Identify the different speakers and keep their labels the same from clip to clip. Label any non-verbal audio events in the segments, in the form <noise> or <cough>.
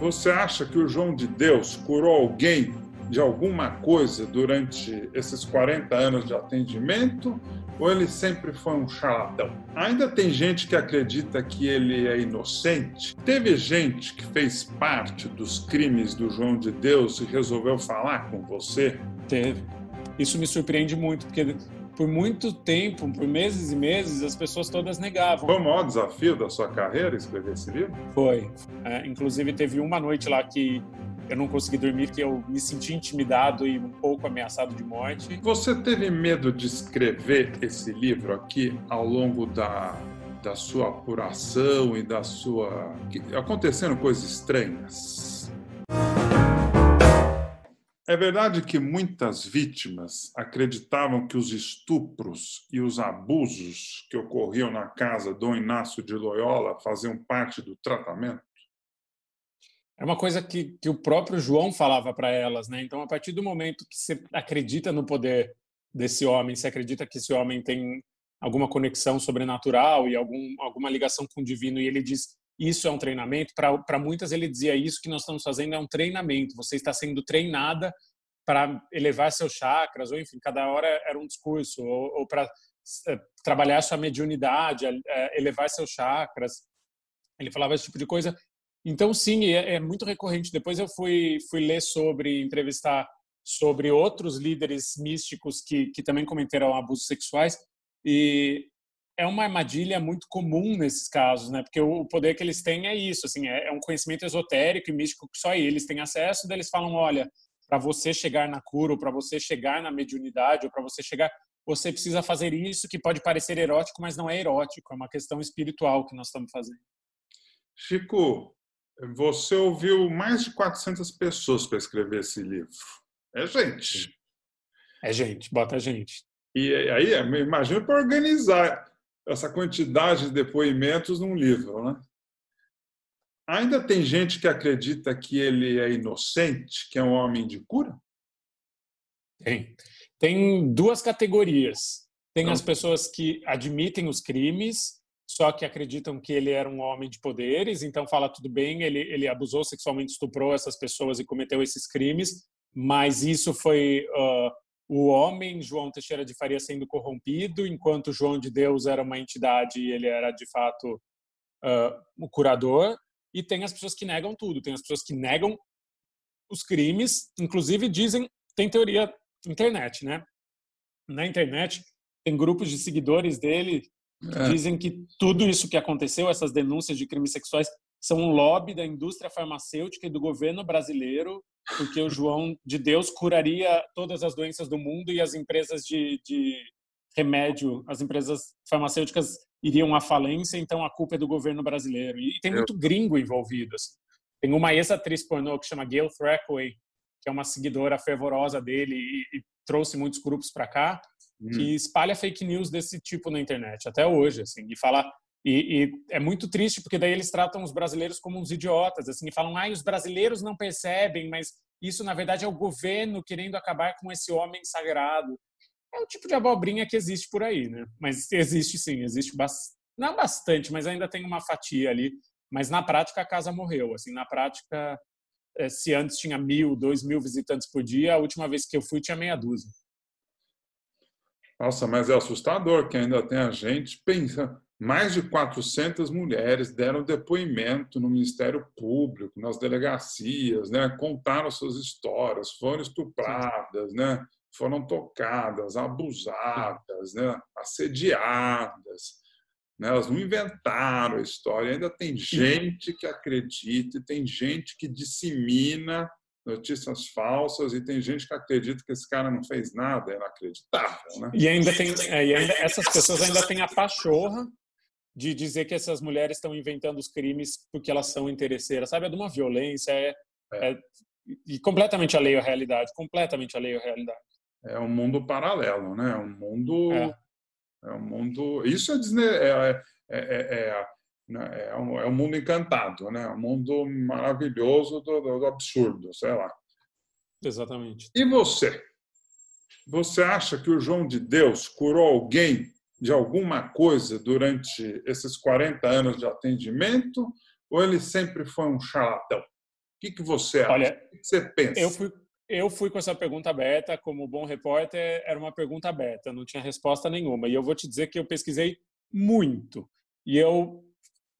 Speaker 1: Você acha que o João de Deus curou alguém de alguma coisa durante esses 40 anos de atendimento? Ou ele sempre foi um charlatão? Ainda tem gente que acredita que ele é inocente? Teve gente que fez parte dos crimes do João de Deus e resolveu falar com você? Teve. Isso me surpreende muito, porque por muito tempo, por meses e meses, as pessoas todas
Speaker 2: negavam. Foi o maior
Speaker 1: desafio da sua carreira escrever esse livro? Foi.
Speaker 2: É, inclusive, teve uma noite lá que eu não consegui dormir, que eu me senti intimidado e um pouco ameaçado de
Speaker 1: morte. Você teve medo de escrever esse livro aqui ao longo da da sua apuração e da sua. Aconteceram coisas estranhas. É verdade que muitas vítimas acreditavam que os estupros e os abusos que ocorriam na casa do Inácio de Loyola faziam parte do tratamento?
Speaker 2: É uma coisa que, que o próprio João falava para elas, né? Então, a partir do momento que você acredita no poder desse homem, se acredita que esse homem tem alguma conexão sobrenatural e algum, alguma ligação com o divino, e ele diz isso é um treinamento. Para muitas, ele dizia isso que nós estamos fazendo é um treinamento. Você está sendo treinada para elevar seus chakras, ou enfim, cada hora era um discurso, ou, ou para eh, trabalhar sua mediunidade, eh, elevar seus chakras. Ele falava esse tipo de coisa. Então, sim, é, é muito recorrente. Depois eu fui, fui ler sobre, entrevistar sobre outros líderes místicos que, que também cometeram abusos sexuais. E é uma armadilha muito comum nesses casos, né? Porque o poder que eles têm é isso, assim, é, é um conhecimento esotérico e místico que só eles têm acesso. Daí eles falam, olha, para você chegar na cura, ou para você chegar na mediunidade, ou para você chegar, você precisa fazer isso que pode parecer erótico, mas não é erótico. É uma questão espiritual que nós estamos fazendo.
Speaker 1: Chico, você ouviu mais de 400 pessoas para escrever esse livro. É gente. É gente, bota gente. E aí, imagina para organizar essa quantidade de depoimentos num livro, né? Ainda tem gente que acredita que ele é inocente, que é um homem de cura? Tem.
Speaker 2: Tem duas categorias. Tem Não. as pessoas que admitem os crimes, só que acreditam que ele era um homem de poderes, então fala tudo bem, ele, ele abusou sexualmente, estuprou essas pessoas e cometeu esses crimes, mas isso foi uh, o homem João Teixeira de Faria sendo corrompido, enquanto João de Deus era uma entidade e ele era de fato uh, o curador. E tem as pessoas que negam tudo, tem as pessoas que negam os crimes, inclusive dizem, tem teoria internet, né? Na internet tem grupos de seguidores dele que é. dizem que tudo isso que aconteceu, essas denúncias de crimes sexuais, são um lobby da indústria farmacêutica e do governo brasileiro, porque o João de Deus curaria todas as doenças do mundo e as empresas de, de remédio, as empresas farmacêuticas iriam à falência, então a culpa é do governo brasileiro. E tem muito gringo envolvido. Assim. Tem uma ex-atriz pornô que chama Gail Thrackaway, que é uma seguidora fervorosa dele e, e trouxe muitos grupos para cá, hum. que espalha fake news desse tipo na internet até hoje, assim, e fala e, e, é muito triste, porque daí eles tratam os brasileiros como uns idiotas, assim, e falam, ai, os brasileiros não percebem, mas isso, na verdade, é o governo querendo acabar com esse homem sagrado. É o tipo de abobrinha que existe por aí, né? Mas existe sim, existe bastante, não bastante, mas ainda tem uma fatia ali. Mas na prática a casa morreu, assim, na prática eh, se antes tinha mil, dois mil visitantes por dia, a última vez que eu fui tinha meia dúzia.
Speaker 1: Nossa, mas é assustador que ainda tem a gente pensa, mais de 400 mulheres deram depoimento no Ministério Público, nas delegacias, né? contaram suas histórias, foram estupradas, né? foram tocadas, abusadas, né? assediadas. Né? Elas não inventaram a história, ainda tem gente que acredita, e tem gente que dissemina notícias falsas e tem gente que acredita que esse cara não fez nada, é inacreditável, né? E ainda tem, é, e ainda, essas pessoas ainda têm a pachorra
Speaker 2: de dizer que essas mulheres estão inventando os crimes porque elas são interesseiras, sabe? É de uma violência,
Speaker 1: é, é. é e completamente alheio à realidade, completamente alheio à realidade. É um mundo paralelo, né? É um mundo, é, é um mundo. Isso é, Disney, é, é, é, é, né? é, um, é um mundo encantado, né? Um mundo maravilhoso do, do absurdo, sei lá. Exatamente. E você? Você acha que o João de Deus curou alguém de alguma coisa durante esses 40 anos de atendimento ou ele sempre foi um charlatão? O que, que você acha? Olha, o que você pensa? Eu fui,
Speaker 2: eu fui com essa pergunta aberta, como bom repórter, era uma pergunta aberta, não tinha resposta nenhuma. E eu vou te dizer que eu pesquisei
Speaker 1: muito.
Speaker 2: E eu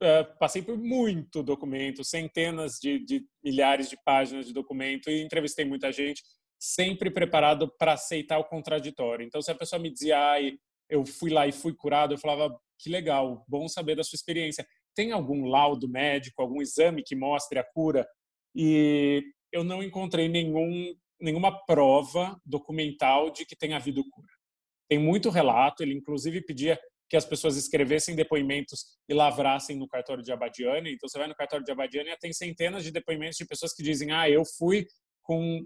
Speaker 2: uh, passei por muito documento, centenas de, de milhares de páginas de documento, e entrevistei muita gente, sempre preparado para aceitar o contraditório. Então, se a pessoa me dizia, ai, eu fui lá e fui curado, eu falava, que legal, bom saber da sua experiência. Tem algum laudo médico, algum exame que mostre a cura? E eu não encontrei nenhum, nenhuma prova documental de que tenha havido cura. Tem muito relato, ele inclusive pedia que as pessoas escrevessem depoimentos e lavrassem no cartório de Abadiane. Então você vai no cartório de e tem centenas de depoimentos de pessoas que dizem: "Ah, eu fui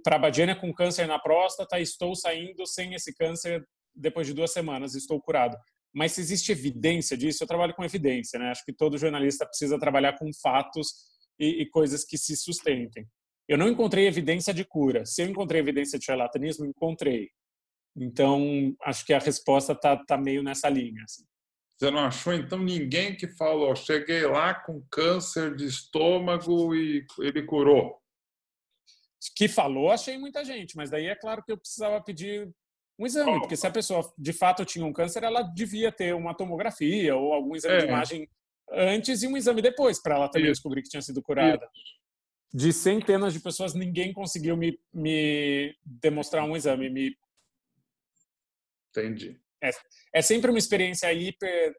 Speaker 2: para Abadiane com câncer na próstata, estou saindo sem esse câncer depois de duas semanas estou curado. Mas se existe evidência disso, eu trabalho com evidência, né? Acho que todo jornalista precisa trabalhar com fatos e, e coisas que se sustentem. Eu não encontrei evidência de cura. Se eu encontrei evidência de charlatanismo, encontrei.
Speaker 1: Então, acho que a resposta está tá meio nessa linha. Assim. Você não achou, então, ninguém que falou, cheguei lá com câncer de estômago e ele curou? Que falou, achei muita gente, mas daí é claro que eu precisava pedir
Speaker 2: um exame, porque se a pessoa de fato tinha um câncer, ela devia ter uma tomografia ou algum exame é. de imagem antes e um exame depois, para ela também Isso. descobrir que tinha sido curada. Isso. De centenas de pessoas, ninguém conseguiu me, me demonstrar um exame. Me... Entendi. É, é sempre uma experiência hiper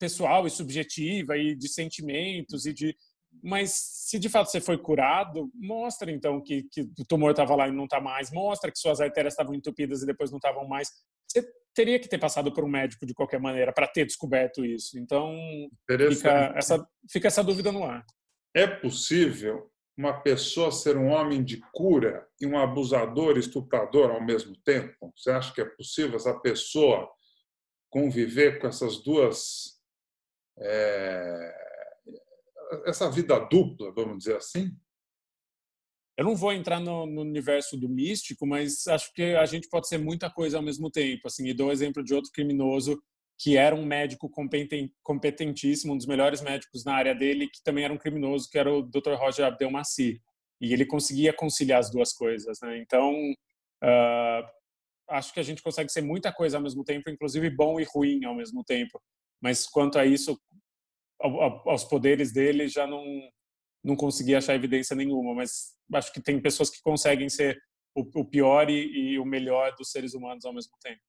Speaker 2: pessoal e subjetiva e de sentimentos e de mas se de fato você foi curado, mostra então que, que o tumor estava lá e não está mais, mostra que suas artérias estavam entupidas e depois não estavam mais. Você teria que ter passado por um médico de qualquer maneira para ter descoberto isso. Então,
Speaker 1: fica essa, fica essa dúvida no ar. É possível uma pessoa ser um homem de cura e um abusador, estuprador ao mesmo tempo? Você acha que é possível essa pessoa conviver com essas duas é, essa vida dupla, vamos dizer assim?
Speaker 2: Eu não vou entrar no, no, universo do místico, mas acho que a gente pode ser muita coisa ao mesmo tempo. Assim, e dou o exemplo de outro criminoso que era um médico competentíssimo, um dos melhores médicos na área dele, que também era um criminoso, que era o Dr. Roger Abdelmaci. E ele conseguia conciliar as duas coisas. Né? Então, uh, acho que a gente consegue ser muita coisa ao mesmo tempo, inclusive bom e ruim ao mesmo tempo. Mas quanto a isso, aos poderes dele, já não, não consegui achar evidência nenhuma. Mas acho que tem pessoas que conseguem ser o, o pior e, e o melhor dos seres humanos ao mesmo tempo.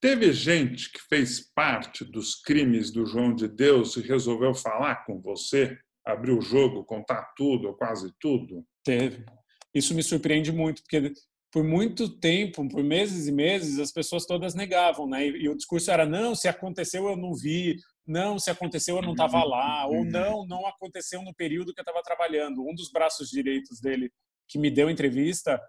Speaker 1: Teve gente que fez parte dos crimes do João de Deus e resolveu falar com você, abrir o jogo, contar tudo, ou quase tudo? Teve. Isso me surpreende muito, porque por muito tempo, por meses
Speaker 2: e meses, as pessoas todas negavam, né? E, e o discurso era não, se aconteceu eu não vi, não, se aconteceu eu não estava uhum. lá, ou uhum. não, não aconteceu no período que eu estava trabalhando. Um dos braços direitos dele que me deu entrevista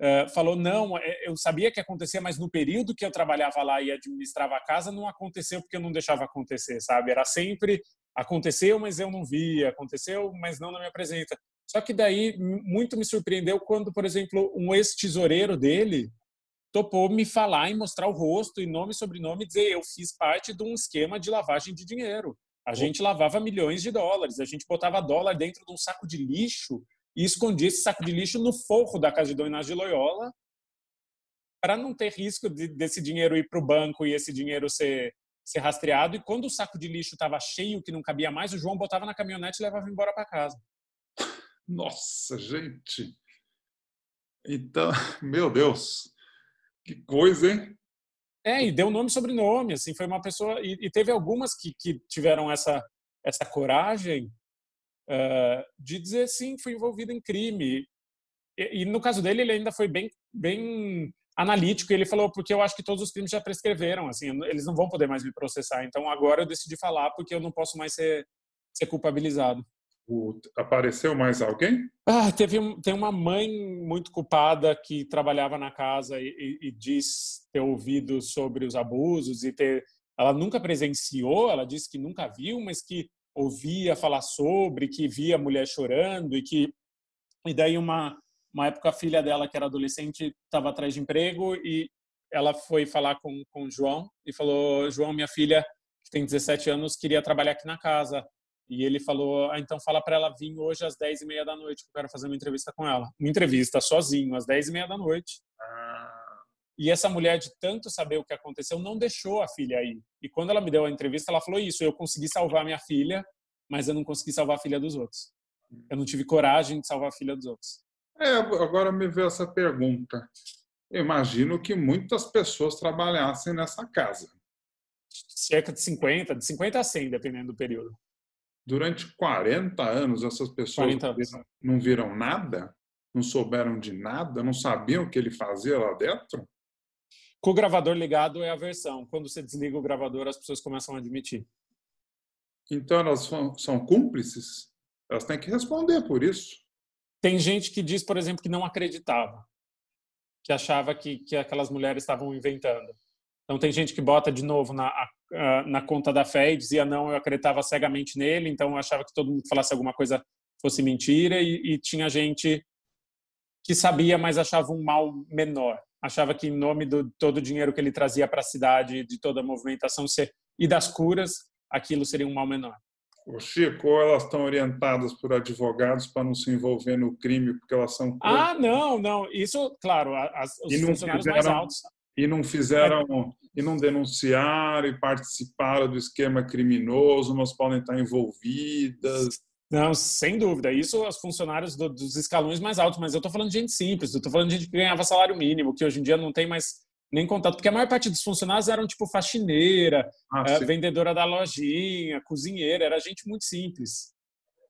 Speaker 2: Uh, falou não, é, eu sabia que acontecia, mas no período que eu trabalhava lá e administrava a casa não aconteceu porque eu não deixava acontecer, sabe? Era sempre aconteceu, mas eu não via, aconteceu, mas não na minha presença. Só que daí muito me surpreendeu quando, por exemplo, um ex-tesoureiro dele topou me falar e mostrar o rosto e nome e sobrenome e dizer eu fiz parte de um esquema de lavagem de dinheiro. A gente lavava milhões de dólares, a gente botava dólar dentro de um saco de lixo e escondia esse saco de lixo no forro da casa de Dona Inácio de Loyola para não ter risco de, desse dinheiro ir para o banco e esse dinheiro ser, ser rastreado. E quando o saco de lixo estava cheio, que não cabia mais, o João botava na caminhonete e levava embora para casa.
Speaker 1: Nossa, gente! Então, <laughs> meu Deus,
Speaker 2: que coisa, hein? É, e deu nome e sobrenome, assim, foi uma pessoa. E, e teve algumas que, que tiveram essa, essa coragem uh, de dizer sim, fui envolvido em crime. E, e, no caso dele, ele ainda foi bem, bem analítico. Ele falou, porque eu acho que todos os crimes já prescreveram, assim, eles não vão poder mais me processar. Então agora eu decidi falar porque eu não posso mais ser, ser culpabilizado.
Speaker 1: O, apareceu mais alguém?
Speaker 2: Ah, teve tem uma mãe muito culpada que trabalhava na casa e, e, e, diz ter ouvido sobre os abusos e ter. Ela nunca presenciou, ela disse que nunca viu, mas que ouvia falar sobre, que via a mulher chorando e que. E daí, uma, uma época, a filha dela, que era adolescente, estava atrás de emprego e ela foi falar com, com o João e falou: João, minha filha, que tem 17 anos, queria trabalhar aqui na casa e ele falou, ah, então fala para ela vir hoje às 10 e meia da noite, que eu quero fazer uma entrevista com ela. Uma entrevista sozinho, às 10 e meia da noite. Ah. E essa mulher, de tanto saber o que aconteceu, não deixou a filha aí. E quando ela me deu a entrevista, ela falou isso, eu consegui salvar minha filha, mas eu não consegui salvar a filha dos outros. Eu não tive coragem de salvar
Speaker 1: a filha dos outros. É, agora me veio essa pergunta. Eu imagino que muitas pessoas trabalhassem nessa casa. Cerca de 50, de 50 a 100,
Speaker 2: dependendo do período.
Speaker 1: Durante 40 anos, essas pessoas anos. não viram nada? Não souberam de nada? Não sabiam o que ele fazia lá dentro? Com o gravador ligado é a versão. Quando você desliga o gravador, as pessoas começam a admitir.
Speaker 2: Então elas são, cúmplices? Elas têm que responder por isso. Tem gente que diz, por exemplo, que não acreditava, que achava que, que aquelas mulheres estavam inventando. Então tem gente que bota de novo na ah, na conta da fé e dizia não, eu acreditava cegamente nele, então eu achava que todo mundo que falasse alguma coisa fosse mentira e, e tinha gente que sabia, mas achava um mal menor. Achava que em nome de todo o dinheiro que ele trazia para a cidade, de toda a movimentação e das curas, aquilo
Speaker 1: seria um mal menor. O Chico, ou elas estão orientadas por advogados para não se envolver no crime, porque elas são. Ah,
Speaker 2: não, não. Isso, claro, as, os e funcionários mais altos
Speaker 1: e não fizeram e não denunciaram e participaram do esquema criminoso, mas podem estar envolvidas. Não, sem dúvida. Isso os funcionários do,
Speaker 2: dos escalões mais altos, mas eu estou falando de gente simples, eu estou falando de gente que ganhava salário mínimo, que hoje em dia não tem mais nem contato, porque a maior parte dos funcionários eram tipo faxineira, ah, é, vendedora da lojinha, cozinheira, era gente muito simples.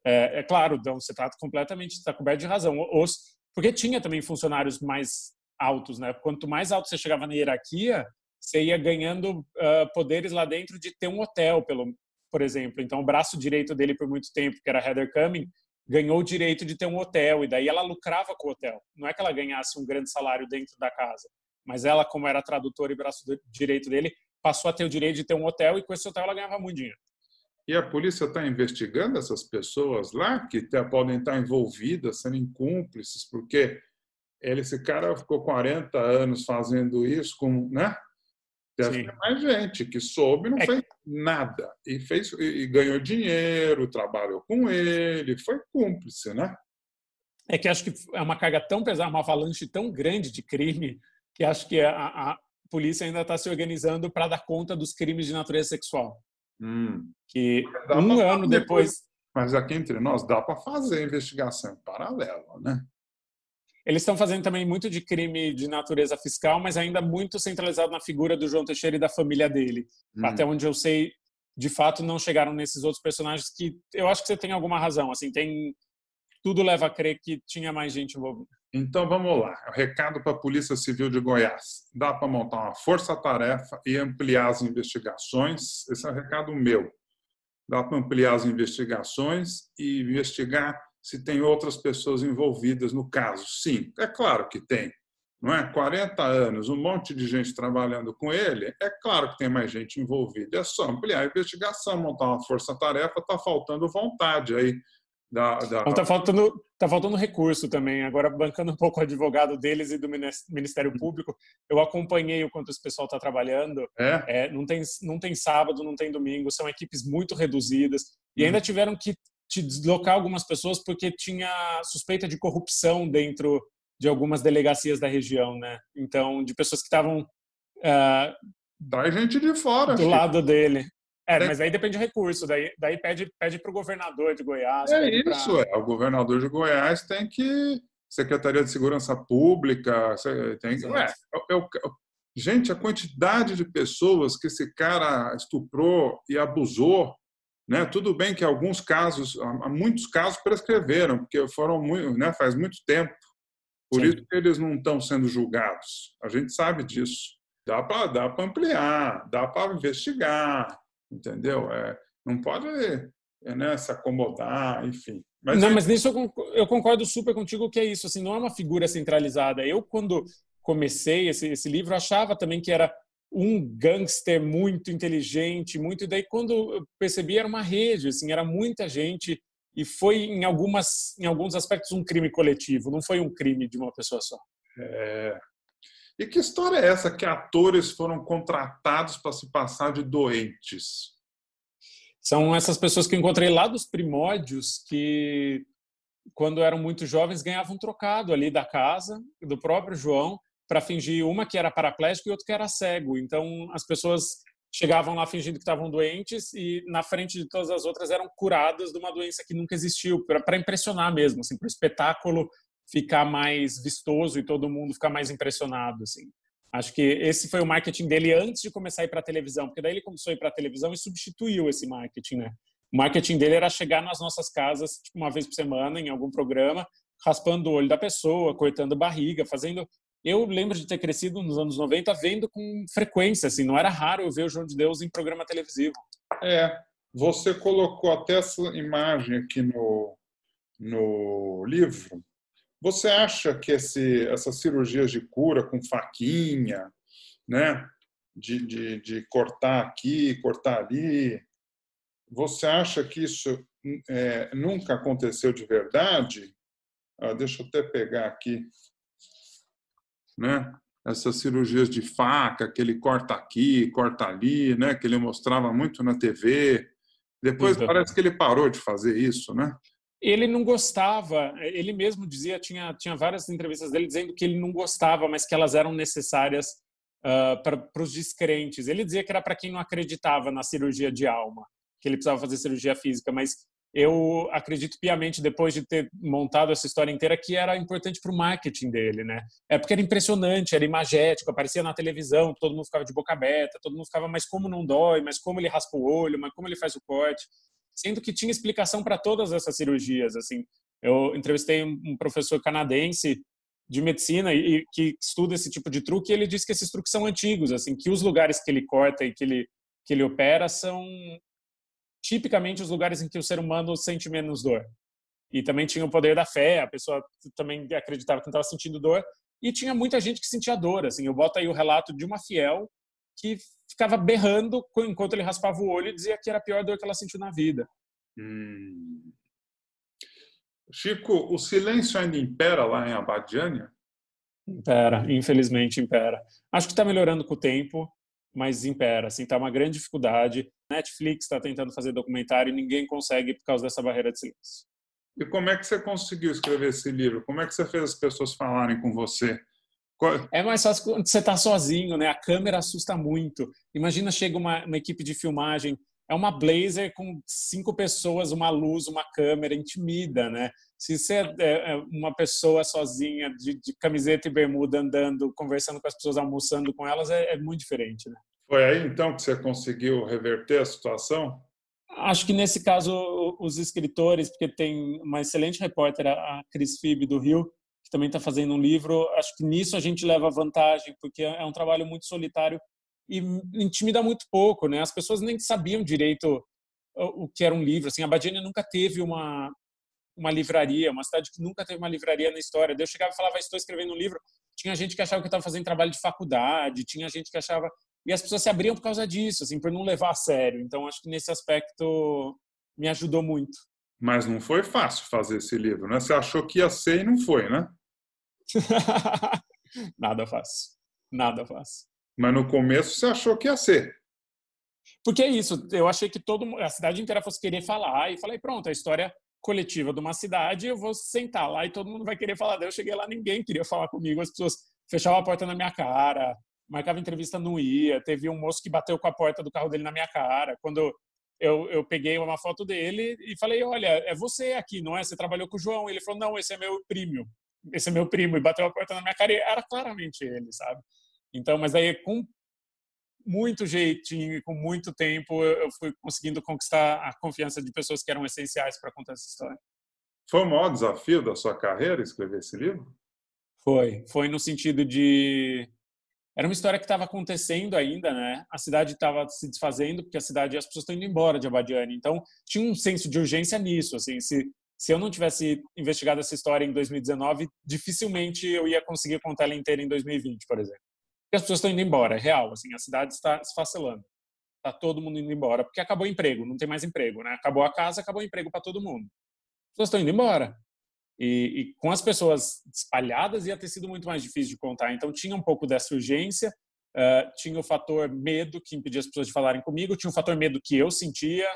Speaker 2: É, é claro, então, você está completamente, está coberto de razão. Os, porque tinha também funcionários mais altos, né? Quanto mais alto você chegava na hierarquia, você ia ganhando uh, poderes lá dentro de ter um hotel, pelo, por exemplo. Então, o braço direito dele por muito tempo, que era Heather Cumming, ganhou o direito de ter um hotel e daí ela lucrava com o hotel. Não é que ela ganhasse um grande salário dentro da casa, mas ela, como era tradutora e braço direito dele, passou a ter o direito de ter um hotel e com esse hotel ela ganhava muito dinheiro.
Speaker 1: E a polícia está investigando essas pessoas lá que podem estar tá envolvidas, sendo cúmplices, porque ele, esse cara ficou 40 anos fazendo isso, com, né? Deve ter mais gente que soube não é fez nada. E, fez, e ganhou dinheiro, trabalhou com ele, foi cúmplice, né?
Speaker 2: É que acho que é uma carga tão pesada, uma avalanche tão grande de crime, que acho que a, a polícia ainda está se organizando para dar conta dos crimes de natureza sexual.
Speaker 1: Hum. Que um ano depois... depois... Mas aqui entre nós dá para fazer
Speaker 2: investigação paralela, né? Eles estão fazendo também muito de crime de natureza fiscal, mas ainda muito centralizado na figura do João Teixeira e da família dele. Hum. Até onde eu sei, de fato, não chegaram nesses outros personagens que eu acho que você tem alguma razão. Assim, tem tudo leva a crer que
Speaker 1: tinha mais gente envolvida. Então vamos lá. Recado para a Polícia Civil de Goiás: dá para montar uma força-tarefa e ampliar as investigações. Esse é o recado meu. Dá para ampliar as investigações e investigar se tem outras pessoas envolvidas no caso. Sim, é claro que tem. Não é? 40 anos, um monte de gente trabalhando com ele, é claro que tem mais gente envolvida. É só ampliar a investigação, montar uma força-tarefa, está faltando vontade aí. Da, da... Está faltando, tá faltando
Speaker 2: recurso também. Agora, bancando um pouco o advogado deles e do Ministério Público, eu acompanhei o quanto esse pessoal está trabalhando. É? é? não, tem, não tem sábado, não tem domingo, são equipes muito reduzidas. E ainda tiveram que te deslocar algumas pessoas porque tinha suspeita de corrupção dentro de algumas delegacias da região, né? Então, de pessoas que estavam. Uh, ah, Traz gente de fora. Do lado que... dele. É, é, mas aí depende de recurso, daí, daí pede para o governador de Goiás. É isso, pra...
Speaker 1: é. o governador de Goiás tem que. Secretaria de Segurança Pública, tem que. é, é, é gente, a quantidade de pessoas que esse cara estuprou e abusou né? Tudo bem que alguns casos, muitos casos prescreveram, porque foram muito, né, faz muito tempo. Por Sim. isso que eles não estão sendo julgados. A gente sabe disso. Dá para dá ampliar, dá para investigar, entendeu? É, não pode né, se acomodar, enfim. Mas não, gente... mas nisso
Speaker 2: eu concordo super contigo que é isso. Assim, não é uma figura centralizada. Eu, quando comecei esse, esse livro, achava também que era um gangster muito inteligente, muito. E daí, quando eu percebi, era uma rede, assim, era muita gente. E foi, em, algumas, em alguns aspectos, um crime coletivo, não foi um crime de uma pessoa só.
Speaker 1: É. E que história é essa que atores foram contratados para se passar de doentes?
Speaker 2: São essas pessoas que eu encontrei lá dos primórdios que, quando eram muito jovens, ganhavam trocado ali da casa, do próprio João, para fingir uma que era paraplégico e outra que era cego. Então as pessoas chegavam lá fingindo que estavam doentes e na frente de todas as outras eram curadas de uma doença que nunca existiu, para impressionar mesmo, assim, para o espetáculo ficar mais vistoso e todo mundo ficar mais impressionado, assim. Acho que esse foi o marketing dele antes de começar a ir para a televisão, porque daí ele começou a ir para a televisão e substituiu esse marketing, né? O marketing dele era chegar nas nossas casas tipo, uma vez por semana em algum programa, raspando o olho da pessoa, coitando barriga, fazendo eu lembro de ter crescido nos anos 90 vendo com
Speaker 1: frequência, assim, não era raro eu ver o João de Deus em programa televisivo. É, você colocou até essa imagem aqui no, no livro. Você acha que esse, essas cirurgias de cura com faquinha, né, de, de, de cortar aqui, cortar ali, você acha que isso é, nunca aconteceu de verdade? Ah, deixa eu até pegar aqui né? Essas cirurgias de faca, que ele corta aqui, corta ali, né? Que ele mostrava muito na TV. Depois é. parece que ele parou de fazer isso, né?
Speaker 2: Ele não gostava, ele mesmo dizia, tinha, tinha várias entrevistas dele dizendo que ele não gostava, mas que elas eram necessárias uh, ah, para os descrentes. Ele dizia que era para quem não acreditava na cirurgia de alma, que ele precisava fazer cirurgia física, mas eu acredito piamente, depois de ter montado essa história inteira, que era importante para o marketing dele, né? É porque era impressionante, era imagético, aparecia na televisão, todo mundo ficava de boca aberta, todo mundo ficava, mas como não dói, mas como ele raspa o olho, mas como ele faz o corte. Sendo que tinha explicação para todas essas cirurgias, assim. Eu entrevistei um professor canadense de medicina e, que estuda esse tipo de truque, e ele disse que esses truques são antigos, assim, que os lugares que ele corta e que ele que ele opera são tipicamente os lugares em que o ser humano sente menos dor. E também tinha o poder da fé, a pessoa também acreditava que não estava sentindo dor. E tinha muita gente que sentia dor, assim. Eu boto aí o relato de uma fiel que ficava berrando enquanto ele raspava o olho e dizia que era a pior dor que ela sentiu
Speaker 1: na vida. Hum. Chico, o silêncio ainda impera lá em Abadiânia? Impera, infelizmente impera.
Speaker 2: Acho que está melhorando com o tempo mas impera. Assim, tá uma grande dificuldade. Netflix está tentando fazer documentário e ninguém consegue por causa dessa barreira de silêncio.
Speaker 1: E como é que você conseguiu escrever esse livro? Como é que você fez as pessoas falarem com você? Qual... É mais fácil quando você está sozinho, né?
Speaker 2: A câmera assusta muito. Imagina chega uma, uma equipe de filmagem é uma blazer com cinco pessoas, uma luz, uma câmera, intimida, né? Se você é, é, é uma pessoa sozinha, de, de camiseta e bermuda, andando, conversando com as pessoas, almoçando com elas, é, é muito diferente, né?
Speaker 1: Foi aí, então, que você conseguiu reverter a situação?
Speaker 2: Acho que nesse caso os escritores, porque tem uma excelente repórter, a Cris Fib do Rio, que também está fazendo um livro. Acho que nisso a gente leva vantagem, porque é, é um trabalho muito solitário e intimida muito pouco, né? As pessoas nem sabiam direito o que era um livro. Assim, a Badiânia nunca teve uma uma livraria, uma cidade que nunca teve uma livraria na história. eu chegava e falava, estou escrevendo um livro. Tinha gente que achava que eu estava fazendo trabalho de faculdade, tinha gente que achava e as pessoas se abriam por causa disso, assim, por não levar a sério. Então acho que nesse aspecto me ajudou muito.
Speaker 1: Mas não foi fácil fazer esse livro, né? Você achou que ia ser e não foi, né?
Speaker 2: <laughs> Nada fácil. Nada fácil.
Speaker 1: Mas no começo você achou que ia ser.
Speaker 2: Porque é isso, eu achei que todo a cidade inteira fosse querer falar, e falei, pronto, a história coletiva de uma cidade, eu vou sentar lá e todo mundo vai querer falar. Daí eu cheguei lá, ninguém queria falar comigo, as pessoas fechavam a porta na minha cara, marcava entrevista, não ia. Teve um moço que bateu com a porta do carro dele na minha cara. Quando eu, eu peguei uma foto dele e falei, olha, é você aqui, não é? Você trabalhou com o João. Ele falou, não, esse é meu primo. Esse é meu primo. E bateu a porta na minha cara e era claramente ele, sabe? Então, mas aí com muito jeitinho e com muito tempo eu fui conseguindo conquistar a confiança de pessoas que eram essenciais para contar essa história.
Speaker 1: Foi o maior desafio da sua carreira escrever esse livro? Foi,
Speaker 2: foi no sentido de era uma história que estava acontecendo ainda, né? A cidade estava se desfazendo porque a cidade as pessoas estão indo embora de Abadiane. Então tinha um senso de urgência nisso, assim. Se se eu não tivesse investigado essa história em 2019, dificilmente eu ia conseguir contar ela inteira em 2020, por exemplo. E as pessoas estão indo embora, é real, assim, a cidade está esfacelando. Está todo mundo indo embora, porque acabou o emprego, não tem mais emprego, né? Acabou a casa, acabou o emprego para todo mundo. As pessoas estão indo embora. E, e, com as pessoas espalhadas ia ter sido muito mais difícil de contar. Então tinha um pouco dessa urgência, uh, tinha o fator medo que impedia as pessoas de falarem comigo, tinha o fator medo que eu sentia.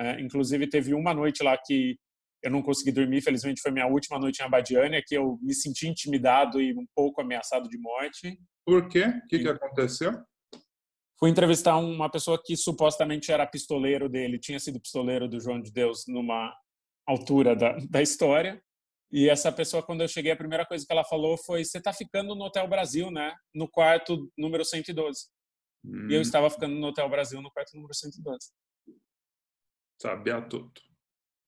Speaker 2: Uh, inclusive teve uma noite lá que eu não consegui dormir, felizmente foi minha última noite em Abadiânia, que eu me senti intimidado e um pouco ameaçado de morte.
Speaker 1: Por quê? O que, que aconteceu?
Speaker 2: Fui entrevistar uma pessoa que supostamente era pistoleiro dele, tinha sido pistoleiro do João de Deus numa altura da, da história. E essa pessoa, quando eu cheguei, a primeira coisa que ela falou foi: Você tá ficando no Hotel Brasil, né? No quarto número 112.
Speaker 1: Hum. E eu hum. estava
Speaker 2: ficando no Hotel Brasil, no quarto número 112.
Speaker 1: Sabia tudo.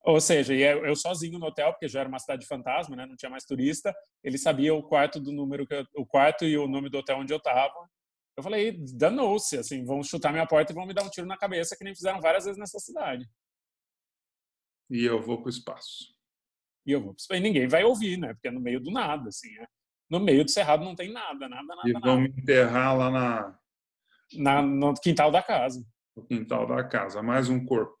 Speaker 1: Ou
Speaker 2: seja, eu, é, eu sozinho no hotel, porque já era uma cidade fantasma, né? Não tinha mais turista. Ele sabia o quarto do número, eu, o quarto e o nome do hotel onde eu estava. Eu falei, danou-se, assim, vão chutar minha porta e vão me dar um tiro na cabeça, que nem fizeram várias vezes nessa cidade.
Speaker 1: E eu vou para o espaço. E eu vou pro
Speaker 2: espaço. E ninguém vai ouvir, né? Porque é no
Speaker 1: meio do nada, assim, é. No meio do cerrado não
Speaker 2: tem nada, nada, nada. E vão
Speaker 1: me enterrar lá na... na... No quintal da casa. No quintal da casa, mais um corpo.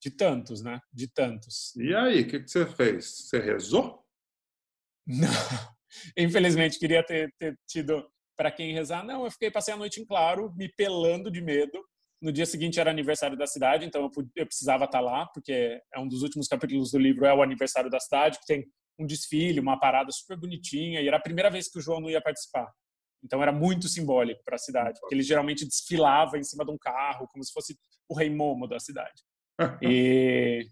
Speaker 1: De tantos, né? De tantos. E aí, o que, que, você fez? Você
Speaker 2: rezou? Não. <laughs> Infelizmente, queria ter, ter tido para quem rezar. Não, eu fiquei, passei a noite em claro, me pelando de medo. No dia seguinte era aniversário da cidade, então eu, eu precisava estar tá lá, porque é um dos últimos capítulos do livro, é o aniversário da cidade, que tem um desfile, uma parada super bonitinha, e era a primeira vez que o João não ia participar. Então era muito simbólico para a cidade, porque ele geralmente desfilava em cima de um carro, como se fosse o rei momo da cidade. E, <laughs>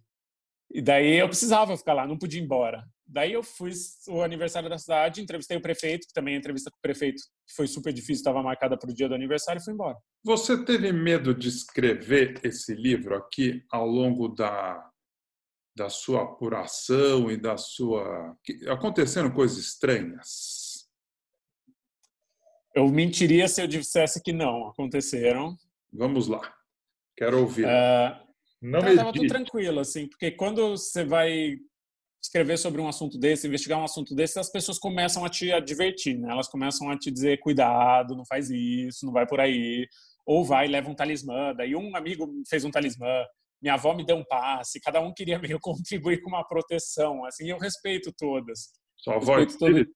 Speaker 2: e daí eu precisava ficar lá, não podia ir embora. Daí eu fui o aniversário da cidade, entrevistei o prefeito, que também a entrevista com o prefeito foi super difícil, estava marcada para o dia do aniversário e fui embora.
Speaker 1: Você teve medo de escrever esse livro aqui ao longo da, da sua apuração e da sua. acontecendo coisas estranhas? Eu mentiria se eu dissesse que não aconteceram. Vamos lá, quero ouvir.
Speaker 2: Uh, não então, estava tudo tranquilo, assim, porque quando você vai escrever sobre um assunto desse, investigar um assunto desse, as pessoas começam a te advertir, né? Elas começam a te dizer, cuidado, não faz isso, não vai por aí. Ou vai, leva um talismã. Daí um amigo fez um talismã, minha avó me deu um passe. Cada um queria <laughs> meio contribuir com uma proteção, assim, eu respeito todas.
Speaker 1: Sua avó é todo...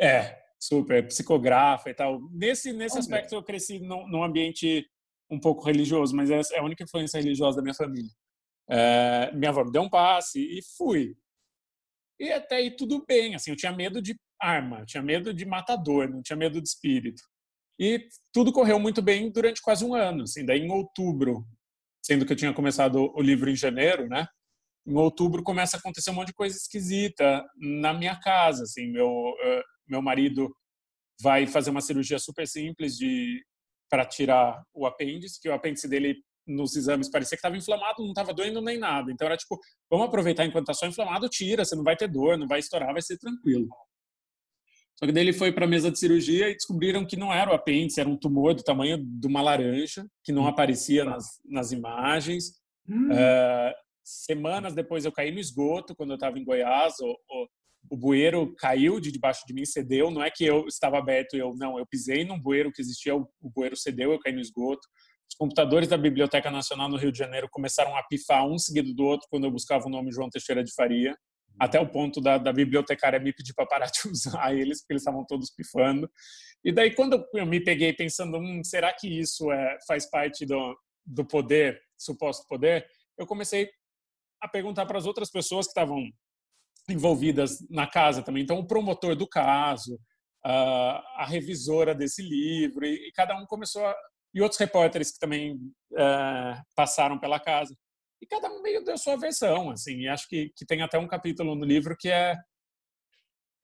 Speaker 2: É, super, psicografa e tal. Nesse, nesse aspecto, eu cresci num, num ambiente um pouco religioso, mas é, é a única influência religiosa da minha família. É, minha avó me deu um passe e fui. E até aí tudo bem, assim, eu tinha medo de arma, tinha medo de matador, não tinha medo de espírito. E tudo correu muito bem durante quase um ano, assim, daí em outubro, sendo que eu tinha começado o livro em janeiro, né? Em outubro começa a acontecer um monte de coisa esquisita na minha casa, assim, meu eh, meu marido vai fazer uma cirurgia super simples de para tirar o apêndice, que o apêndice dele nos exames parecia que estava inflamado, não estava doendo nem nada. Então era tipo, vamos aproveitar enquanto está só inflamado, tira, você não vai ter dor, não vai estourar, vai ser tranquilo. Só que daí ele foi para a mesa de cirurgia e descobriram que não era o apêndice, era um tumor do tamanho de uma laranja, que não aparecia nas, nas imagens. Hum. Uh, semanas depois eu caí no esgoto, quando eu estava em Goiás, ou, ou, o bueiro caiu de debaixo de mim, cedeu. Não é que eu estava aberto, eu não, eu pisei num bueiro que existia, o, bueiro cedeu, eu caí no esgoto. Os computadores da Biblioteca Nacional no Rio de Janeiro começaram a pifar um seguido do outro quando eu buscava o nome João Teixeira de Faria, até o ponto da, da bibliotecária me pedir para parar de <laughs> usar eles, porque eles estavam todos pifando. E daí, quando eu me peguei pensando, hum, será que isso é, faz parte do, do poder, suposto poder, eu comecei a perguntar para as outras pessoas que estavam envolvidas na casa também. Então, o promotor do caso, a revisora desse livro, e, cada um começou a, e outros repórteres que também é, passaram pela casa. E cada um meio deu sua versão, assim. E acho que, que tem até um capítulo no livro que é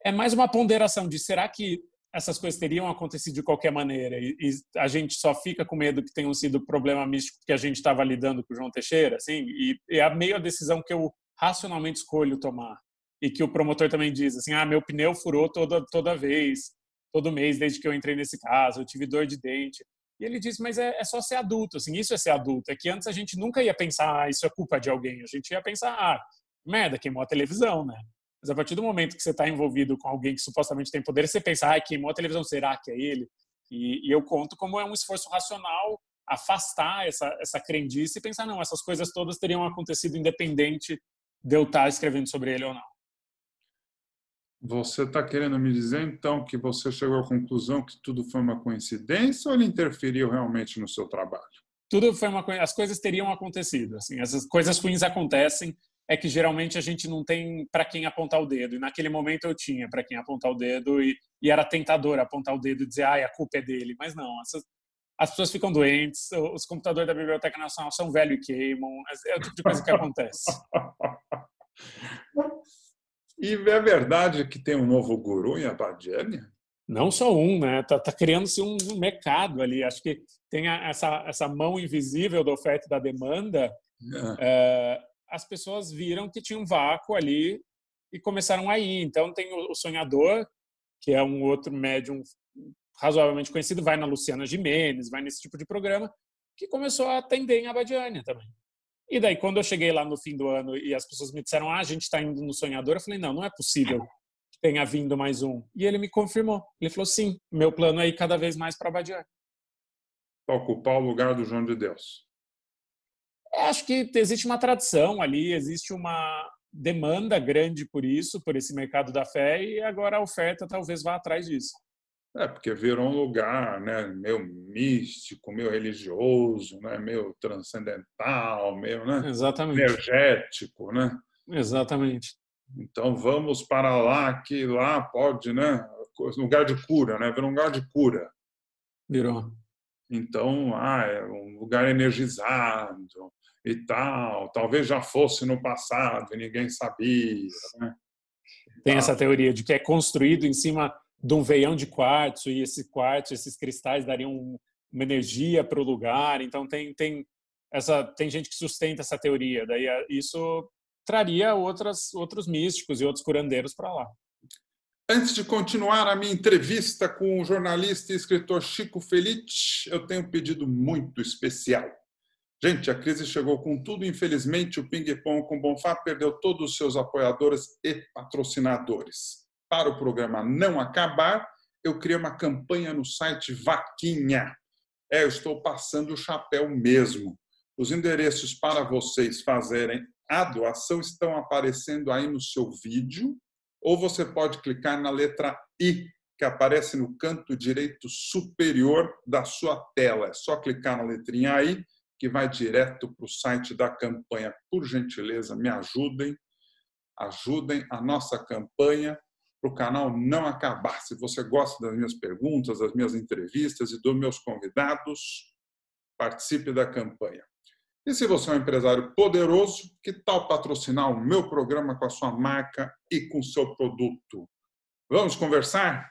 Speaker 2: é mais uma ponderação de será que essas coisas teriam acontecido de qualquer maneira e, e, a gente só fica com medo que tenham sido problema místico que a gente estava lidando com o João Teixeira, assim, e, e é meio a decisão que eu racionalmente escolho tomar e que o promotor também diz assim: ah, meu pneu furou toda, toda vez, todo mês, desde que eu entrei nesse caso, eu tive dor de dente. E ele diz: mas é, é só ser adulto, assim, isso é ser adulto. É que antes a gente nunca ia pensar, ah, isso é culpa de alguém. A gente ia pensar, ah, merda, queimou a televisão, né? Mas a partir do momento que você está envolvido com alguém que supostamente tem poder, você pensa, ah, queimou a televisão, será que é ele? E, e eu conto como é um esforço racional afastar essa, essa crendice e pensar, não, essas coisas todas teriam acontecido independente de eu estar tá escrevendo sobre ele ou não.
Speaker 1: Você está querendo me dizer, então, que você chegou à conclusão que tudo foi uma coincidência ou ele interferiu realmente no seu trabalho? Tudo foi uma As coisas teriam
Speaker 2: acontecido. Assim, essas coisas ruins acontecem, é que geralmente a gente não tem para quem apontar o dedo. E naquele momento eu tinha para quem apontar o dedo e, e, era tentador apontar o dedo e dizer, ai, a culpa é dele. Mas não, essas, as pessoas ficam doentes, os computadores da Biblioteca Nacional são velho e queimam. É, é o tipo de coisa que acontece. <laughs>
Speaker 1: E é verdade que tem um novo guru em Abadiânia? Não só um, né? Tá, tá criando-se
Speaker 2: um mercado ali. Acho que tem a, essa, essa mão invisível da oferta e da demanda. Uh, as pessoas viram que tinha um vácuo ali e começaram a ir. Então tem o, o Sonhador, que é um outro médium razoavelmente conhecido, vai na Luciana Gimenez, vai nesse tipo de programa, que começou a atender em Abadiânia também. E daí, quando eu cheguei lá no fim do ano e as pessoas me disseram, ah, a gente está indo no Sonhador, eu falei, não, não é possível que tenha vindo mais um. E ele me confirmou. Ele falou, sim, meu plano é ir cada vez mais para Badiar.
Speaker 1: Para ocupar o lugar do João de Deus.
Speaker 2: É, acho que existe uma tradição ali, existe uma demanda grande por isso, por
Speaker 1: esse mercado da fé, e agora a oferta talvez vá atrás disso. É, porque virou um lugar né, meio místico, meio religioso, né, meio transcendental, meio né, Exatamente. energético. Né? Exatamente. Então vamos para lá, que lá pode, né? Lugar de cura, né? Virou um lugar de cura. Virou. Então, ah, é um lugar energizado e tal. Talvez já fosse no passado e ninguém sabia. Né?
Speaker 2: Tem essa teoria de que é construído em cima de um veião de quartzo e esse quartzo, esses cristais dariam uma energia para o lugar. Então tem tem essa tem gente que sustenta essa teoria. Daí é, isso traria outros outros místicos e outros curandeiros
Speaker 1: para lá. Antes de continuar a minha entrevista com o jornalista e escritor Chico Felice, eu tenho um pedido muito especial. Gente, a crise chegou com tudo. Infelizmente, o Ping Pong com Bonfá perdeu todos os seus apoiadores e patrocinadores para o programa não acabar, eu criei uma campanha no site Vaquinha. É, eu estou passando o chapéu mesmo. Os endereços para vocês fazerem a doação estão aparecendo aí no seu vídeo, ou você pode clicar na letra I, que aparece no canto direito superior da sua tela. É só clicar na letrinha I, que vai direto para o site da campanha. Por gentileza, me ajudem, ajudem a nossa campanha para o canal não acabar. Se você gosta das minhas perguntas, das minhas entrevistas e dos meus convidados, participe da campanha. E se você é um empresário poderoso, que tal patrocinar o meu programa com a sua marca e com o seu produto? Vamos conversar?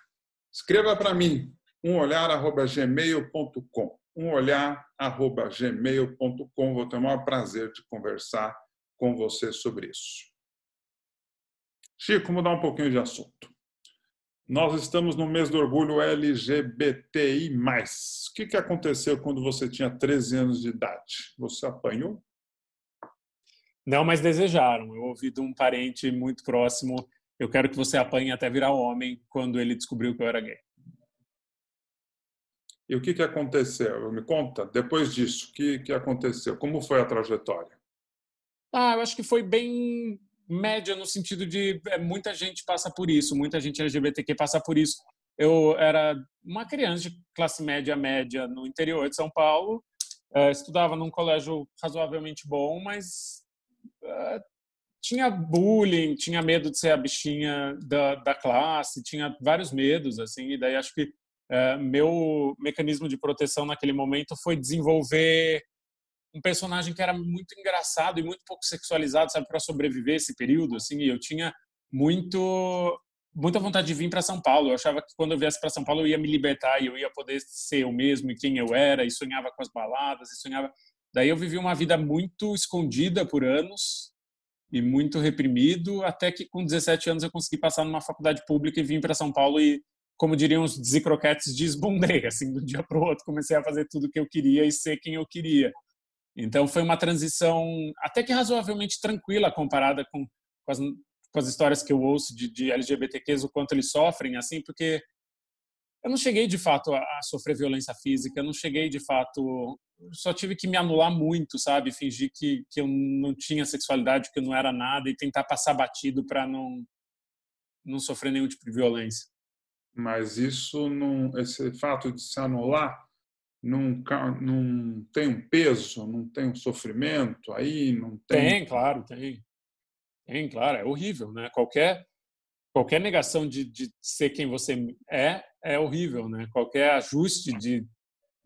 Speaker 1: Escreva para mim, umolhar.gmail.com umolhar.gmail.com Vou ter o maior prazer de conversar com você sobre isso. Chico, mudar um pouquinho de assunto. Nós estamos no mês do orgulho LGBTI. O que, que aconteceu quando você tinha 13 anos de idade? Você apanhou? Não, mas desejaram. Eu ouvi de um parente muito próximo: eu
Speaker 2: quero que você apanhe até virar homem, quando ele descobriu que eu era gay.
Speaker 1: E o que, que aconteceu? Me conta, depois disso, o que, que aconteceu? Como foi a trajetória?
Speaker 2: Ah, eu acho que foi bem média no sentido de é, muita gente passa por isso, muita gente LGBTQ passa por isso. Eu era uma criança de classe média média no interior de São Paulo, é, estudava num colégio razoavelmente bom, mas é, tinha bullying, tinha medo de ser a bichinha da, da classe, tinha vários medos assim. E daí acho que é, meu mecanismo de proteção naquele momento foi desenvolver um personagem que era muito engraçado e muito pouco sexualizado, sabe, para sobreviver esse período, assim, e eu tinha muito muita vontade de vir para São Paulo. Eu achava que quando eu viesse para São Paulo eu ia me libertar e eu ia poder ser eu mesmo e quem eu era, e sonhava com as baladas, e sonhava. Daí eu vivi uma vida muito escondida por anos e muito reprimido, até que com 17 anos eu consegui passar numa faculdade pública e vim para São Paulo e como diriam os desicroquetes, desbundei, assim, do dia para o outro, comecei a fazer tudo o que eu queria e ser quem eu queria. Então foi uma transição até que razoavelmente tranquila comparada com, com, as, com as, histórias que eu ouço de, de, LGBTQs, o quanto eles sofrem, assim, porque eu não cheguei de fato a, a sofrer violência física, eu não cheguei de fato. Só tive que me anular muito, sabe? Fingir que, que eu não tinha sexualidade, que eu não era nada e tentar passar batido para não,
Speaker 1: não sofrer nenhum tipo de violência. Mas isso não. Esse fato de se anular não, não tem um peso, não tem um sofrimento aí, não tem. Tem, claro, tem. Tem, claro, é horrível, né? Qualquer,
Speaker 2: qualquer negação de, de ser quem você é é horrível, né? Qualquer ajuste de,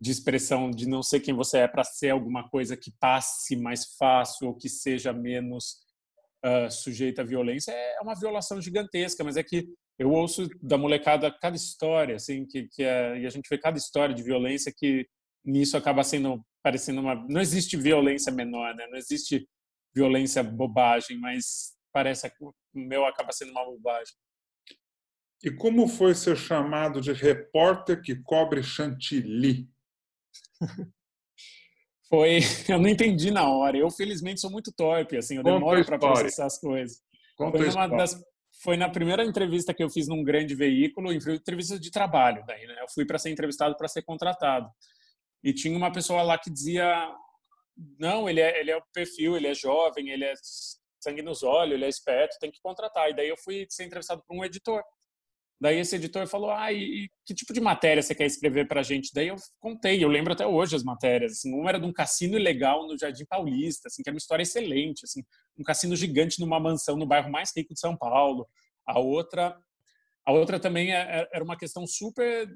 Speaker 2: de expressão de não ser quem você é para ser alguma coisa que passe mais fácil ou que seja menos uh, sujeita à violência é uma violação gigantesca, mas é que eu ouço da molecada cada história, assim, que, que é, e a gente vê cada história de violência que nisso acaba sendo parecendo uma. Não existe violência menor, né? Não existe violência bobagem, mas parece que o meu acaba sendo uma bobagem.
Speaker 1: E como foi ser chamado de repórter que cobre chantilly? <laughs> foi, eu não entendi na hora. Eu
Speaker 2: felizmente sou muito torpe, assim, eu Conta demoro para processar as coisas. Conta foi uma das foi na primeira entrevista que eu fiz num grande veículo, entrevista de trabalho, daí, né? Eu fui para ser entrevistado para ser contratado. E tinha uma pessoa lá que dizia: não, ele é, ele é o perfil, ele é jovem, ele é sangue nos olhos, ele é esperto, tem que contratar. E daí eu fui ser entrevistado por um editor. Daí esse editor falou: Ah, e, que tipo de matéria você quer escrever para a gente? Daí eu contei, eu lembro até hoje as matérias. Assim, uma era de um cassino ilegal no Jardim Paulista, assim, que era uma história excelente. Assim, um cassino gigante numa mansão no bairro mais rico de São Paulo. A outra, a outra também é, é, era uma questão super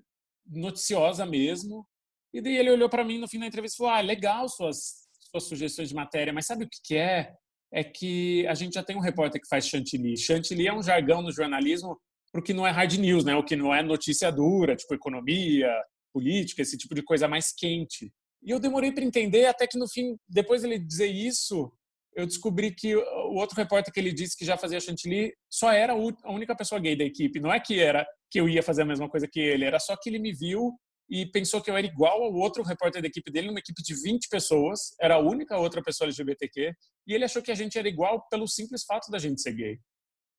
Speaker 2: noticiosa mesmo. E daí ele olhou para mim no fim da entrevista e falou: Ah, legal suas, suas sugestões de matéria, mas sabe o que, que é? É que a gente já tem um repórter que faz chantilly. Chantilly é um jargão no jornalismo para o que não é hard news, né? O que não é notícia dura, tipo economia, política, esse tipo de coisa mais quente. E eu demorei para entender, até que no fim, depois ele dizer isso, eu descobri que o outro repórter que ele disse que já fazia chantilly só era a única pessoa gay da equipe. Não é que era que eu ia fazer a mesma coisa que ele, era só que ele me viu e pensou que eu era igual ao outro repórter da equipe dele, numa equipe de 20 pessoas, era a única outra pessoa LGBTQ, e ele achou que a gente era igual pelo simples fato da gente ser gay.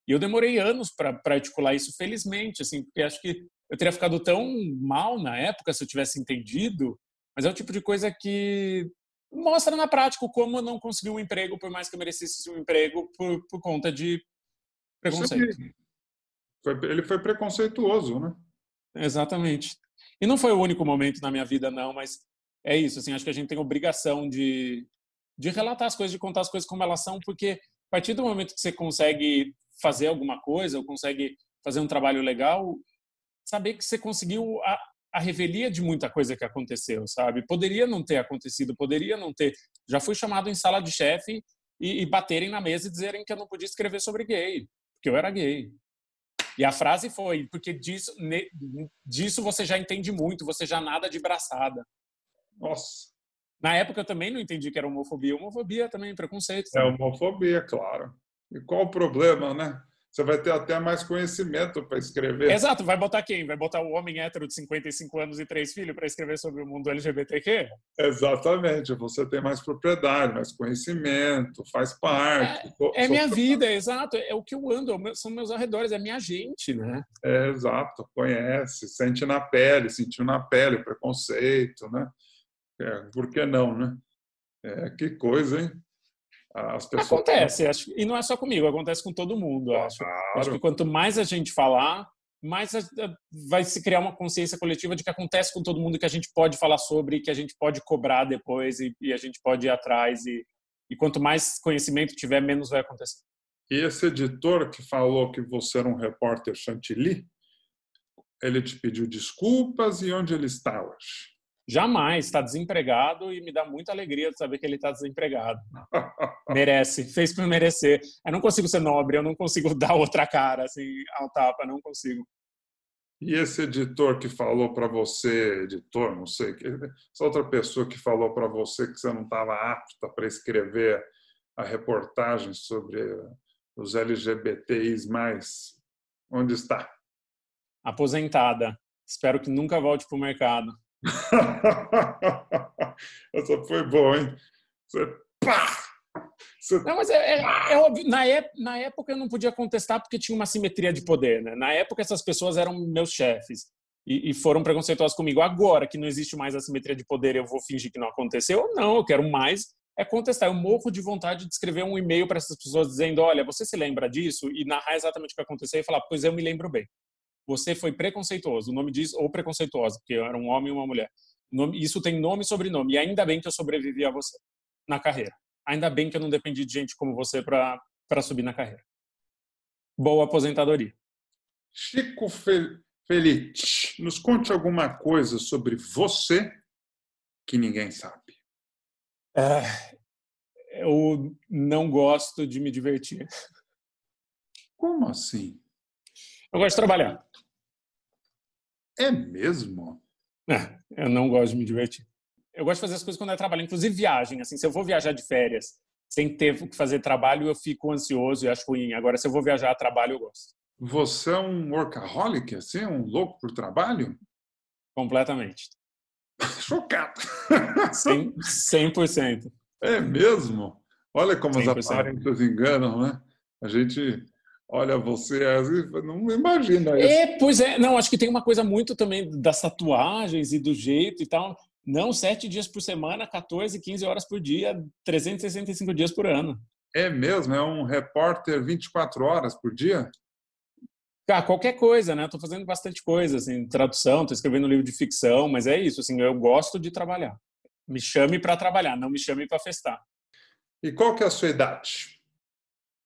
Speaker 2: E eu demorei anos para articular isso, felizmente, assim, porque acho que eu teria ficado tão mal na época se eu tivesse entendido, mas é o tipo de coisa que mostra na prática como eu não consegui um emprego, por mais que eu merecesse um emprego, por, por conta de preconceito. ele foi preconceituoso, né? Exatamente. E não foi o único momento na minha vida, não, mas é isso, assim, acho que a gente tem obrigação de, de relatar as coisas, de contar as coisas como elas são, porque a partir do momento que você consegue fazer alguma coisa ou consegue fazer um trabalho legal, saber que você conseguiu a, a revelia de muita coisa que aconteceu, sabe? Poderia não ter acontecido, poderia não ter. Já fui chamado em sala de chefe e, e, baterem na mesa e dizerem que eu não podia escrever sobre gay, porque eu era gay. E a frase foi, porque disso, ne, disso você já entende muito, você já nada
Speaker 1: de braçada. Nossa. Na época eu também não entendi que era homofobia. Homofobia também, preconceito. Também. É homofobia, claro. E qual o problema, né? Você vai ter até mais conhecimento para escrever. Exato,
Speaker 2: vai botar quem? Vai botar o homem hétero de 55 anos e três filhos para
Speaker 1: escrever sobre o mundo LGBTQ? Exatamente, você tem mais propriedade, mais conhecimento, faz parte. É, é minha vida,
Speaker 2: exato, é o que eu ando, é são meus arredores, é
Speaker 1: minha gente, né? É, exato, conhece, sente na pele, sentiu na pele o preconceito, né? É, por que não, né? É, que coisa, hein?
Speaker 2: As pessoas... Acontece, acho, e não é só comigo, acontece com todo mundo. Acho. acho que quanto mais a gente falar, mais a, a, vai se criar uma consciência coletiva de que acontece com todo mundo, que a gente pode falar sobre, que a gente pode cobrar depois e, e a gente pode ir atrás. E, e quanto
Speaker 1: mais conhecimento tiver, menos vai acontecer. E esse editor que falou que você era um repórter chantilly, ele te pediu desculpas e onde ele está
Speaker 2: hoje? jamais está desempregado e me dá muita alegria de saber que ele está desempregado. Merece, fez por merecer. Eu não consigo ser nobre, eu não consigo <laughs> dar outra cara assim
Speaker 1: ao tapa, não consigo. E esse editor que falou para você, editor, não sei, essa outra pessoa que falou para você que você não estava apta para escrever a reportagem sobre os LGBTIs, onde está? Aposentada. Espero que nunca volte para o mercado. <laughs>
Speaker 2: Essa foi boa, hein? Você pá! Você... Não, mas é, é, é óbvio. Na, ep, na época eu não podia contestar porque tinha uma simetria de poder, né? Na época essas pessoas eram meus chefes e, e foram preconceituosas comigo. Agora que não existe mais a simetria de poder, eu vou fingir que não aconteceu? Não, eu quero mais é contestar. Eu morro de vontade de escrever um e-mail para essas pessoas dizendo: olha, você se lembra disso? E narrar exatamente o que aconteceu e falar: pois eu me lembro bem você foi preconceituoso. O nome diz ou preconceituosa, porque eu era um homem e uma mulher. Isso tem nome e sobrenome. E ainda bem que eu sobrevivi a você na carreira. Ainda bem que eu não dependi de gente como você para subir na carreira.
Speaker 1: Boa aposentadoria. Chico Fe Feliz, nos conte alguma coisa sobre você que ninguém sabe. É,
Speaker 2: eu não gosto de me divertir.
Speaker 1: Como assim? Eu gosto de trabalhar. É mesmo? É, eu não gosto de me divertir.
Speaker 2: Eu gosto de fazer as coisas quando é trabalho, inclusive viagem. Assim, se eu vou viajar de férias sem ter o que fazer trabalho, eu fico ansioso e acho ruim. Agora, se eu vou viajar a trabalho, eu gosto.
Speaker 1: Você é um workaholic, assim, um louco por trabalho? Completamente. <laughs> Chocado. Cem, 100%. É mesmo? Olha como 100%. as aparências enganam, né? A gente Olha, você é, não imagina é, isso. É,
Speaker 2: pois é, não, acho que tem uma coisa muito também das tatuagens e do jeito e tal. Não, sete dias por semana, 14, 15 horas por dia, 365 dias por ano. É mesmo? É um repórter 24 horas por dia? Cara, ah, qualquer coisa, né? Estou fazendo bastante coisa, assim, tradução, estou escrevendo um livro de ficção, mas é isso, assim, eu gosto de trabalhar. Me chame para trabalhar, não me chame para festar. E qual que é a sua idade?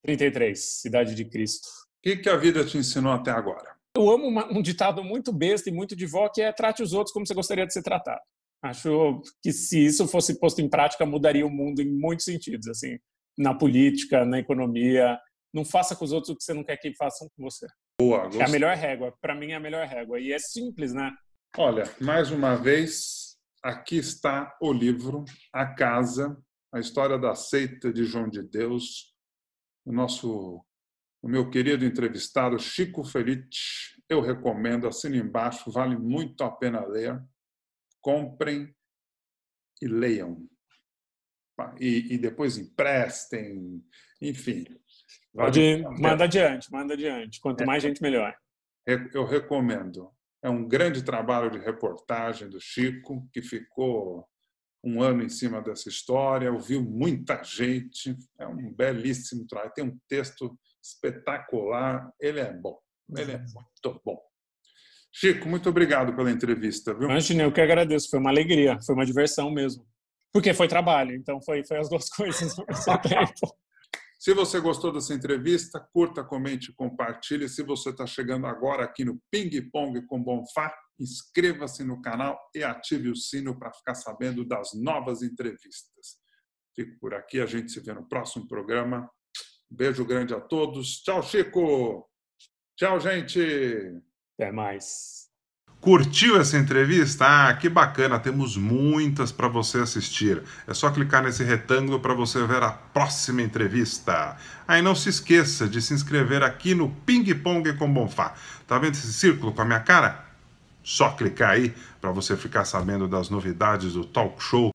Speaker 2: 33, Cidade de Cristo. O que, que a vida te ensinou até agora? Eu amo uma, um ditado muito besta e muito de vó que é trate os outros como você gostaria de ser tratado. Acho que se isso fosse posto em prática, mudaria o mundo em muitos sentidos, assim, na política, na economia. Não faça com os outros o que você não quer que façam com você.
Speaker 1: Boa, gostei. É a melhor
Speaker 2: régua. Para mim é a melhor régua. E é simples, né?
Speaker 1: Olha, mais uma vez, aqui está o livro A Casa, a história da seita de João de Deus, o nosso o meu querido entrevistado Chico Felice. Eu recomendo, assina embaixo, vale muito a pena ler. Comprem e leiam. E, e depois emprestem, enfim.
Speaker 2: Vale Pode, manda adiante,
Speaker 1: manda adiante. Quanto é, mais gente, melhor. Eu recomendo. É um grande trabalho de reportagem do Chico, que ficou um ano em cima dessa história, ouviu muita gente, é um é. belíssimo trabalho, tem um texto espetacular, ele é bom, ele é, é muito bom. Chico, muito obrigado pela entrevista.
Speaker 2: Viu? Imagina, eu que agradeço, foi uma alegria, foi uma diversão mesmo. Porque foi trabalho, então foi, foi as duas <laughs> coisas ao mesmo
Speaker 1: tempo. Se você gostou dessa entrevista, curta, comente, compartilhe. Se você está chegando agora aqui no Ping Pong com Bonfá, inscreva-se no canal e ative o sino para ficar sabendo das novas entrevistas. Fico por aqui, a gente se vê no próximo programa. Beijo grande a todos. Tchau, Chico. Tchau, gente. Até mais. Curtiu essa entrevista? Ah, que bacana! Temos muitas para você assistir. É só clicar nesse retângulo para você ver a próxima entrevista. Aí ah, não se esqueça de se inscrever aqui no Ping Pong com Bonfá. Tá vendo esse círculo com a minha cara? Só clicar aí para você ficar sabendo das novidades do talk show